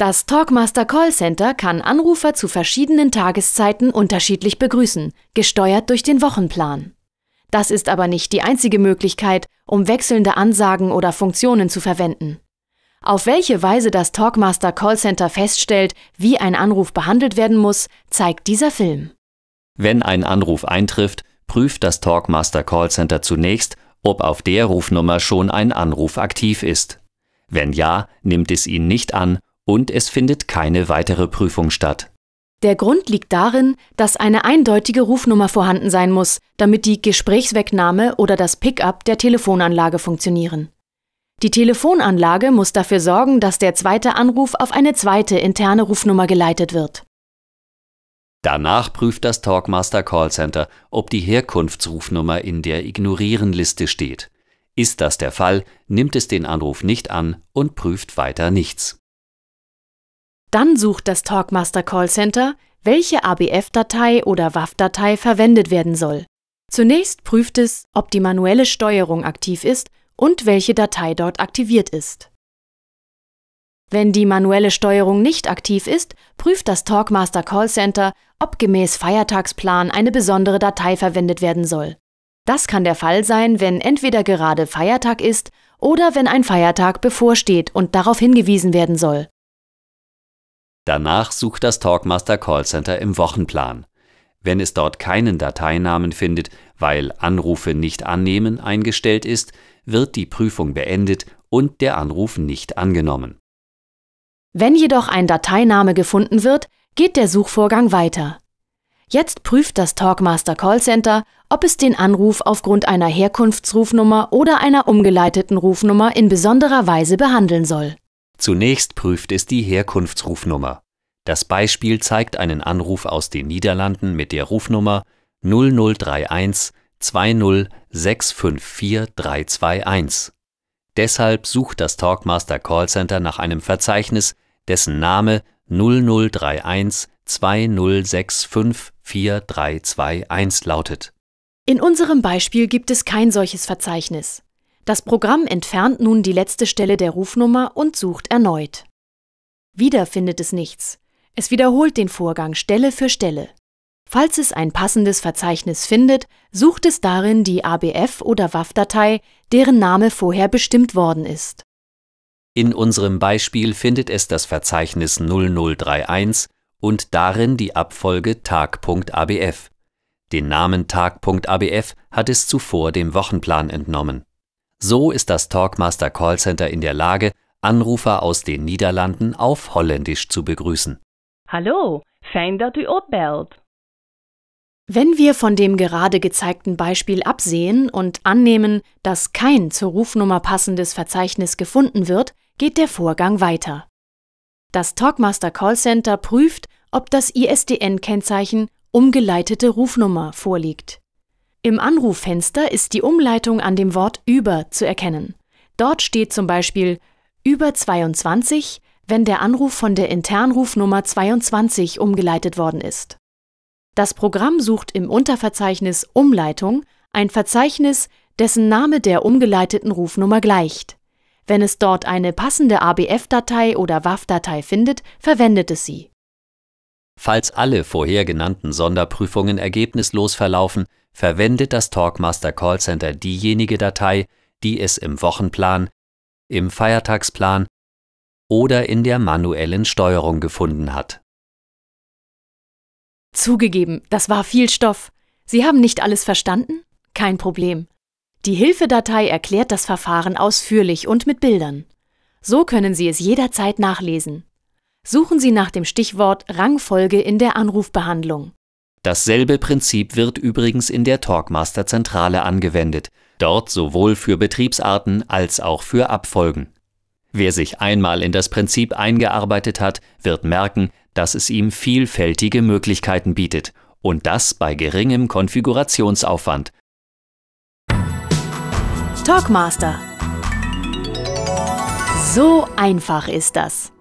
Das Talkmaster Call Center kann Anrufer zu verschiedenen Tageszeiten unterschiedlich begrüßen, gesteuert durch den Wochenplan. Das ist aber nicht die einzige Möglichkeit, um wechselnde Ansagen oder Funktionen zu verwenden. Auf welche Weise das Talkmaster Call Center feststellt, wie ein Anruf behandelt werden muss, zeigt dieser Film. Wenn ein Anruf eintrifft, prüft das Talkmaster Call Center zunächst, ob auf der Rufnummer schon ein Anruf aktiv ist. Wenn ja, nimmt es ihn nicht an und es findet keine weitere Prüfung statt. Der Grund liegt darin, dass eine eindeutige Rufnummer vorhanden sein muss, damit die Gesprächswegnahme oder das Pickup der Telefonanlage funktionieren. Die Telefonanlage muss dafür sorgen, dass der zweite Anruf auf eine zweite interne Rufnummer geleitet wird. Danach prüft das Talkmaster Callcenter, ob die Herkunftsrufnummer in der Ignorieren-Liste steht. Ist das der Fall, nimmt es den Anruf nicht an und prüft weiter nichts. Dann sucht das Talkmaster Callcenter, welche ABF-Datei oder WAF-Datei verwendet werden soll. Zunächst prüft es, ob die manuelle Steuerung aktiv ist und welche Datei dort aktiviert ist. Wenn die manuelle Steuerung nicht aktiv ist, prüft das Talkmaster Callcenter, ob gemäß Feiertagsplan eine besondere Datei verwendet werden soll. Das kann der Fall sein, wenn entweder gerade Feiertag ist oder wenn ein Feiertag bevorsteht und darauf hingewiesen werden soll. Danach sucht das Talkmaster Callcenter im Wochenplan. Wenn es dort keinen Dateinamen findet, weil Anrufe nicht annehmen eingestellt ist, wird die Prüfung beendet und der Anruf nicht angenommen. Wenn jedoch ein Dateiname gefunden wird, geht der Suchvorgang weiter. Jetzt prüft das Talkmaster Callcenter, ob es den Anruf aufgrund einer Herkunftsrufnummer oder einer umgeleiteten Rufnummer in besonderer Weise behandeln soll. Zunächst prüft es die Herkunftsrufnummer. Das Beispiel zeigt einen Anruf aus den Niederlanden mit der Rufnummer 0031 2065431. Deshalb sucht das Talkmaster Callcenter nach einem Verzeichnis, dessen Name 0031 2065431 lautet. In unserem Beispiel gibt es kein solches Verzeichnis. Das Programm entfernt nun die letzte Stelle der Rufnummer und sucht erneut. Wieder findet es nichts. Es wiederholt den Vorgang Stelle für Stelle. Falls es ein passendes Verzeichnis findet, sucht es darin die ABF- oder WAF-Datei, deren Name vorher bestimmt worden ist. In unserem Beispiel findet es das Verzeichnis 0031 und darin die Abfolge Tag.abf. Den Namen Tag.abf hat es zuvor dem Wochenplan entnommen. So ist das Talkmaster Callcenter in der Lage, Anrufer aus den Niederlanden auf Holländisch zu begrüßen. Hallo, fijn dat u opbelt. Wenn wir von dem gerade gezeigten Beispiel absehen und annehmen, dass kein zur Rufnummer passendes Verzeichnis gefunden wird, geht der Vorgang weiter. Das Talkmaster Callcenter prüft, ob das ISDN-Kennzeichen umgeleitete Rufnummer vorliegt. Im Anruffenster ist die Umleitung an dem Wort über zu erkennen. Dort steht zum Beispiel über 22, wenn der Anruf von der Internrufnummer 22 umgeleitet worden ist. Das Programm sucht im Unterverzeichnis Umleitung ein Verzeichnis, dessen Name der umgeleiteten Rufnummer gleicht. Wenn es dort eine passende ABF-Datei oder WAF-Datei findet, verwendet es sie. Falls alle vorher genannten Sonderprüfungen ergebnislos verlaufen, verwendet das Talkmaster Callcenter diejenige Datei, die es im Wochenplan, im Feiertagsplan oder in der manuellen Steuerung gefunden hat. Zugegeben, das war viel Stoff. Sie haben nicht alles verstanden? Kein Problem. Die Hilfedatei erklärt das Verfahren ausführlich und mit Bildern. So können Sie es jederzeit nachlesen. Suchen Sie nach dem Stichwort Rangfolge in der Anrufbehandlung. Dasselbe Prinzip wird übrigens in der Talkmaster Zentrale angewendet, dort sowohl für Betriebsarten als auch für Abfolgen. Wer sich einmal in das Prinzip eingearbeitet hat, wird merken, dass es ihm vielfältige Möglichkeiten bietet und das bei geringem Konfigurationsaufwand. Talkmaster. So einfach ist das.